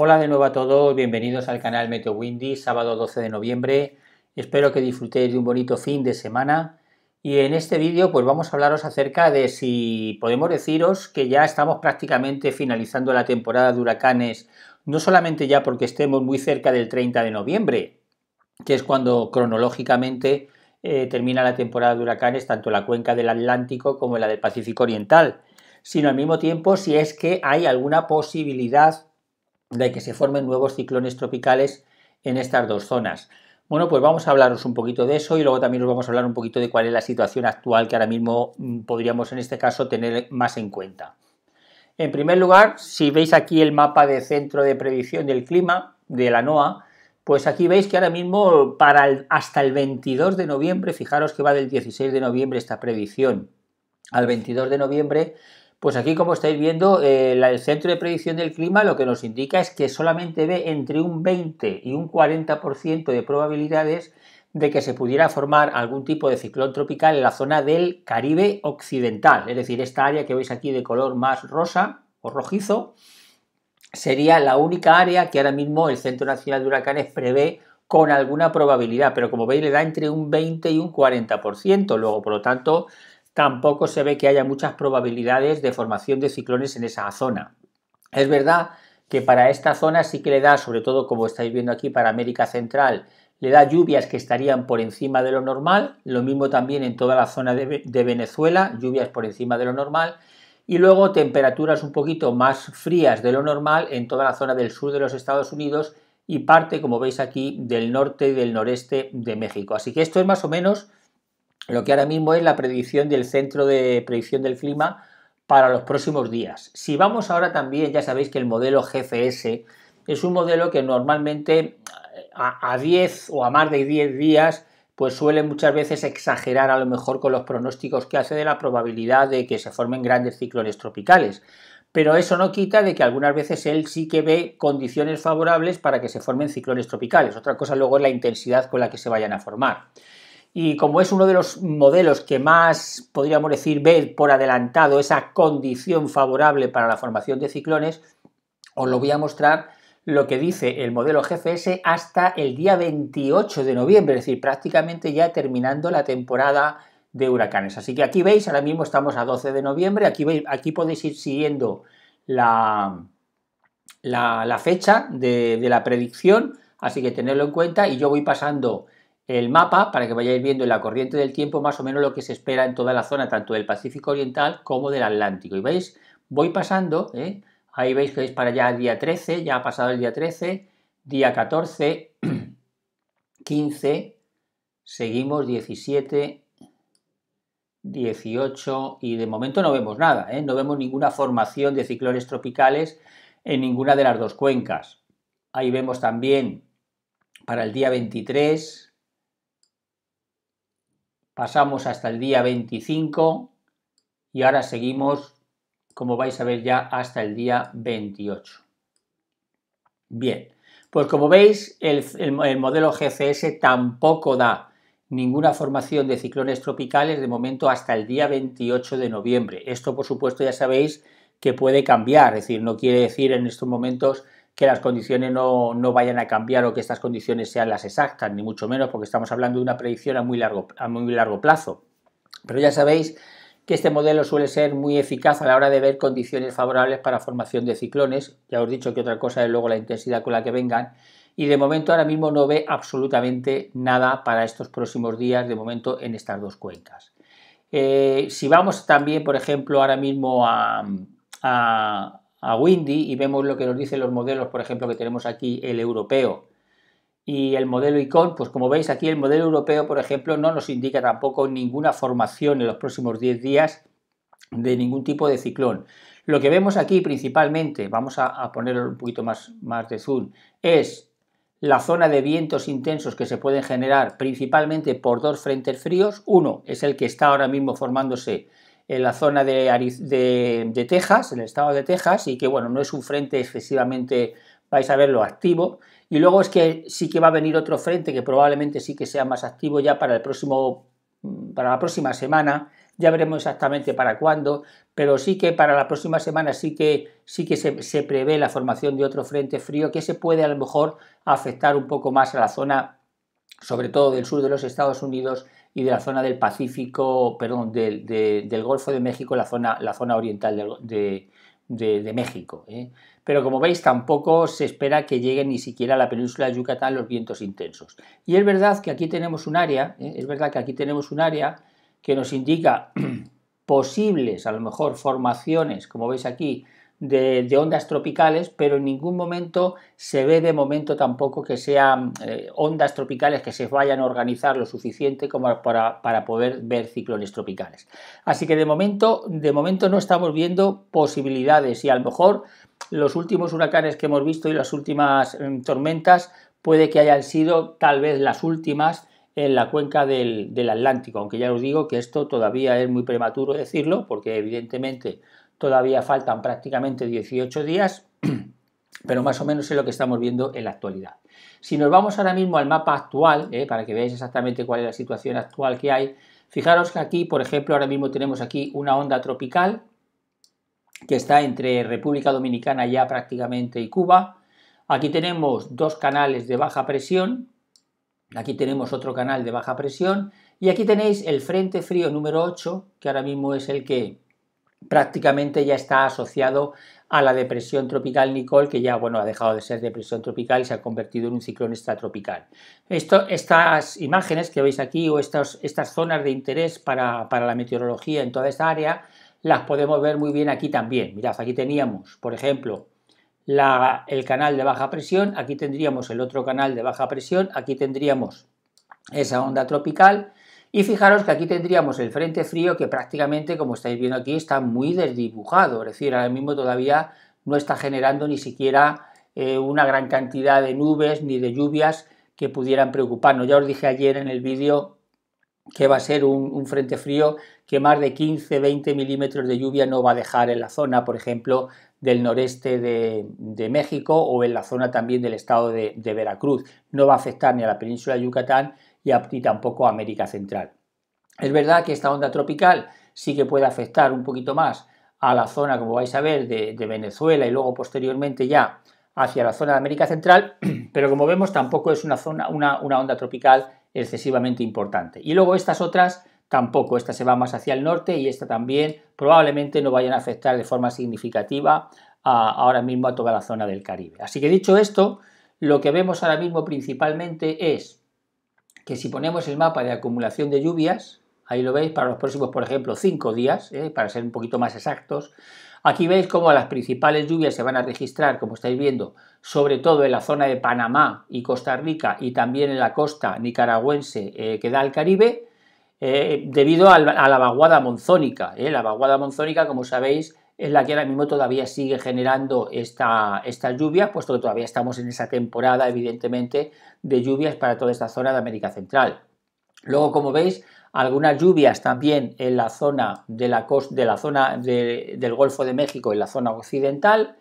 Hola de nuevo a todos, bienvenidos al canal Meteo Windy, sábado 12 de noviembre. Espero que disfrutéis de un bonito fin de semana. Y en este vídeo pues vamos a hablaros acerca de si podemos deciros que ya estamos prácticamente finalizando la temporada de huracanes, no solamente ya porque estemos muy cerca del 30 de noviembre, que es cuando cronológicamente eh, termina la temporada de huracanes tanto la cuenca del Atlántico como la del Pacífico Oriental, sino al mismo tiempo si es que hay alguna posibilidad de que se formen nuevos ciclones tropicales en estas dos zonas. Bueno, pues vamos a hablaros un poquito de eso y luego también os vamos a hablar un poquito de cuál es la situación actual que ahora mismo mm, podríamos en este caso tener más en cuenta. En primer lugar, si veis aquí el mapa de centro de predicción del clima de la NOAA, pues aquí veis que ahora mismo para hasta el 22 de noviembre, fijaros que va del 16 de noviembre esta predicción al 22 de noviembre, pues aquí, como estáis viendo, eh, el Centro de Predicción del Clima lo que nos indica es que solamente ve entre un 20 y un 40% de probabilidades de que se pudiera formar algún tipo de ciclón tropical en la zona del Caribe Occidental, es decir, esta área que veis aquí de color más rosa o rojizo, sería la única área que ahora mismo el Centro Nacional de Huracanes prevé con alguna probabilidad, pero como veis le da entre un 20 y un 40%, luego por lo tanto tampoco se ve que haya muchas probabilidades de formación de ciclones en esa zona. Es verdad que para esta zona sí que le da, sobre todo como estáis viendo aquí para América Central, le da lluvias que estarían por encima de lo normal, lo mismo también en toda la zona de, de Venezuela, lluvias por encima de lo normal, y luego temperaturas un poquito más frías de lo normal en toda la zona del sur de los Estados Unidos y parte, como veis aquí, del norte y del noreste de México. Así que esto es más o menos lo que ahora mismo es la predicción del Centro de Predicción del Clima para los próximos días. Si vamos ahora también, ya sabéis que el modelo GFS es un modelo que normalmente a, 10 o a más de 10 días pues suele muchas veces exagerar a lo mejor con los pronósticos que hace de la probabilidad de que se formen grandes ciclones tropicales. Pero eso no quita de que algunas veces él sí que ve condiciones favorables para que se formen ciclones tropicales. Otra cosa luego es la intensidad con la que se vayan a formar y como es uno de los modelos que más, podríamos decir, ver por adelantado esa condición favorable para la formación de ciclones, os lo voy a mostrar lo que dice el modelo GFS hasta el día 28 de noviembre, es decir, prácticamente ya terminando la temporada de huracanes. Así que aquí veis, ahora mismo estamos a 12 de noviembre, aquí, aquí podéis ir siguiendo la, la, fecha de, de la predicción, así que tenedlo en cuenta y yo voy pasando el mapa para que vayáis viendo en la corriente del tiempo más o menos lo que se espera en toda la zona, tanto del Pacífico Oriental como del Atlántico. Y veis, voy pasando, ¿eh? ahí veis que es para allá el día 13, ya ha pasado el día 13, día 14, 15, seguimos 17, 18 y de momento no vemos nada, ¿eh? no vemos ninguna formación de ciclones tropicales en ninguna de las dos cuencas. Ahí vemos también para el día 23, pasamos hasta el día 25 y ahora seguimos, como vais a ver ya, hasta el día 28. Bien, pues como veis, el, modelo GCS tampoco da ninguna formación de ciclones tropicales de momento hasta el día 28 de noviembre. Esto, por supuesto, ya sabéis que puede cambiar, es decir, no quiere decir en estos momentos que las condiciones no, vayan a cambiar o que estas condiciones sean las exactas, ni mucho menos, porque estamos hablando de una predicción a muy largo, a muy largo plazo. Pero ya sabéis que este modelo suele ser muy eficaz a la hora de ver condiciones favorables para formación de ciclones. Ya os he dicho que otra cosa es luego la intensidad con la que vengan. Y de momento ahora mismo no ve absolutamente nada para estos próximos días, de momento en estas dos cuencas. Eh, si vamos también, por ejemplo, ahora mismo a a Windy y vemos lo que nos dicen los modelos, por ejemplo, que tenemos aquí el europeo y el modelo ICON, pues como veis aquí el modelo europeo, por ejemplo, no nos indica tampoco ninguna formación en los próximos 10 días de ningún tipo de ciclón. Lo que vemos aquí principalmente, vamos a, poner un poquito más, más de zoom, es la zona de vientos intensos que se pueden generar principalmente por dos frentes fríos. Uno es el que está ahora mismo formándose en la zona de, de, Texas, en el estado de Texas, y que bueno, no es un frente excesivamente, vais a verlo, activo. Y luego es que sí que va a venir otro frente que probablemente sí que sea más activo ya para el próximo, mm, para la próxima semana, ya veremos exactamente para cuándo, pero sí que para la próxima semana sí que, sí que se, se, prevé la formación de otro frente frío que se puede a lo mejor afectar un poco más a la zona, sobre todo del sur de los Estados Unidos y de la zona del Pacífico, perdón, del Golfo de México, la zona, oriental de, México. ¿eh? Pero como veis, tampoco se espera que lleguen ni siquiera a la península de Yucatán los vientos intensos. Y es verdad que aquí tenemos un área, ¿eh? es verdad que aquí tenemos un área que nos indica posibles, a lo mejor, formaciones, como veis aquí, de, ondas tropicales, pero en ningún momento se ve de momento tampoco que sean eh, ondas tropicales que se vayan a organizar lo suficiente como para, poder ver ciclones tropicales. Así que de momento, de momento no estamos viendo posibilidades y a lo mejor los últimos huracanes que hemos visto y las últimas mm, tormentas puede que hayan sido tal vez las últimas en la cuenca del, del Atlántico, aunque ya os digo que esto todavía es muy prematuro decirlo, porque evidentemente Todavía faltan prácticamente 18 días, pero más o menos es lo que estamos viendo en la actualidad. Si nos vamos ahora mismo al mapa actual, eh, para que veáis exactamente cuál es la situación actual que hay, fijaros que aquí, por ejemplo, ahora mismo tenemos aquí una onda tropical que está entre República Dominicana ya prácticamente y Cuba. Aquí tenemos dos canales de baja presión, aquí tenemos otro canal de baja presión y aquí tenéis el Frente Frío número 8, que ahora mismo es el que prácticamente ya está asociado a la depresión tropical Nicole, que ya bueno, ha dejado de ser depresión tropical y se ha convertido en un ciclón extratropical. estas imágenes que veis aquí o estas, zonas de interés para, la meteorología en toda esta área las podemos ver muy bien aquí también. Mirad, aquí teníamos, por ejemplo, el canal de baja presión, aquí tendríamos el otro canal de baja presión, aquí tendríamos esa onda tropical, y fijaros que aquí tendríamos el frente frío que prácticamente, como estáis viendo aquí, está muy desdibujado, es decir, ahora mismo todavía no está generando ni siquiera eh, una gran cantidad de nubes ni de lluvias que pudieran preocuparnos. Ya os dije ayer en el vídeo que va a ser un, frente frío que más de 15-20 milímetros de lluvia no va a dejar en la zona, por ejemplo, del noreste de, México o en la zona también del estado de Veracruz. No va a afectar ni a la península de Yucatán y, tampoco a América Central. Es verdad que esta onda tropical sí que puede afectar un poquito más a la zona, como vais a ver, de, Venezuela y luego posteriormente ya hacia la zona de América Central, pero como vemos tampoco es una, zona, una, onda tropical excesivamente importante. Y luego estas otras tampoco, esta se va más hacia el norte y esta también probablemente no vayan a afectar de forma significativa ahora mismo a toda la zona del Caribe. Así que dicho esto, lo que vemos ahora mismo principalmente es que si ponemos el mapa de acumulación de lluvias, ahí lo veis, para los próximos, por ejemplo, cinco días, ¿eh? para ser un poquito más exactos, aquí veis cómo las principales lluvias se van a registrar, como estáis viendo, sobre todo en la zona de Panamá y Costa Rica y también en la costa nicaragüense eh, que da al Caribe, eh, debido a la vaguada monzónica. La vaguada monzónica, como sabéis, en la que ahora mismo todavía sigue generando esta, esta lluvia, puesto que todavía estamos en esa temporada, evidentemente, de lluvias para toda esta zona de América Central. Luego, como veis, algunas lluvias también en la zona, de la de la zona del Golfo de México, en la zona occidental,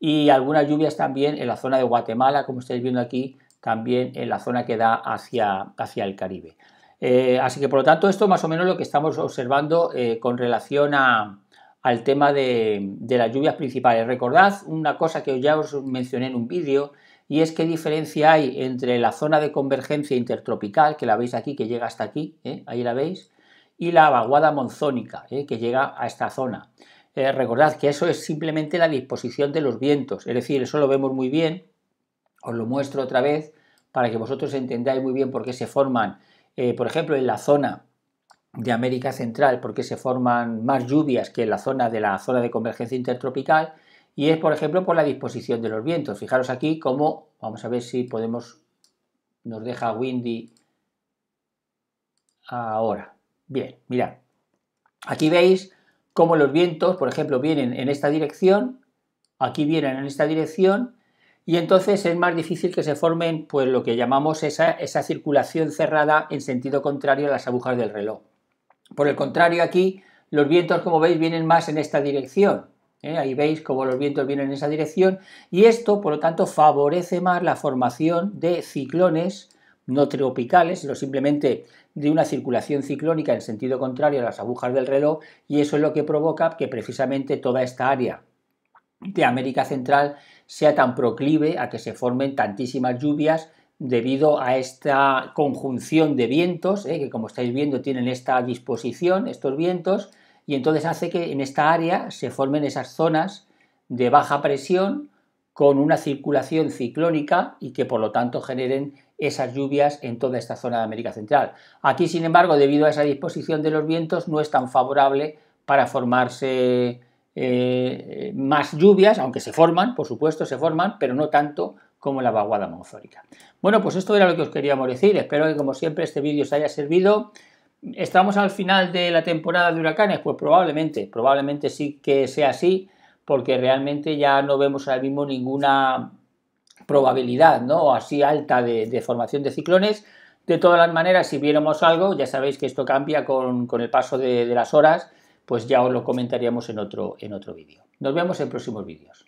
y algunas lluvias también en la zona de Guatemala, como estáis viendo aquí, también en la zona que da hacia, hacia el Caribe. Eh, así que, por lo tanto, esto más o menos lo que estamos observando eh, con relación a, al tema de, las lluvias principales. Recordad una cosa que ya os mencioné en un vídeo, y es qué diferencia hay entre la zona de convergencia intertropical, que la veis aquí, que llega hasta aquí, ¿eh? ahí la veis, y la vaguada monzónica, ¿eh? que llega a esta zona. Eh, recordad que eso es simplemente la disposición de los vientos, es decir, eso lo vemos muy bien, os lo muestro otra vez para que vosotros entendáis muy bien por qué se forman, por ejemplo, en la zona de América Central porque se forman más lluvias que en la zona de la zona de convergencia intertropical y es, por ejemplo, por la disposición de los vientos. Fijaros aquí cómo, vamos a ver si podemos, nos deja Windy ahora. Bien, mirad, aquí veis cómo los vientos, por ejemplo, vienen en esta dirección, aquí vienen en esta dirección, y entonces es más difícil que se formen pues lo que llamamos esa, esa circulación cerrada en sentido contrario a las agujas del reloj. Por el contrario, aquí los vientos, como veis, vienen más en esta dirección. ¿eh? Ahí veis cómo los vientos vienen en esa dirección y esto, por lo tanto, favorece más la formación de ciclones no tropicales, sino simplemente de una circulación ciclónica en sentido contrario a las agujas del reloj y eso es lo que provoca que precisamente toda esta área de América Central sea tan proclive a que se formen tantísimas lluvias debido a esta conjunción de vientos, eh, que como estáis viendo tienen esta disposición, estos vientos, y entonces hace que en esta área se formen esas zonas de baja presión con una circulación ciclónica y que por lo tanto generen esas lluvias en toda esta zona de América Central. Aquí, sin embargo, debido a esa disposición de los vientos, no es tan favorable para formarse eh, más lluvias, aunque se forman, por supuesto, se forman, pero no tanto como la vaguada monzórica. Bueno, pues esto era lo que os queríamos decir. Espero que, como siempre, este vídeo os haya servido. ¿Estamos al final de la temporada de huracanes? Pues probablemente, probablemente sí que sea así, porque realmente ya no vemos ahora mismo ninguna probabilidad, ¿no? Así alta de, formación de ciclones. De todas las maneras, si viéramos algo, ya sabéis que esto cambia con, el paso de, de, las horas, pues ya os lo comentaríamos en otro, en otro vídeo. Nos vemos en próximos vídeos.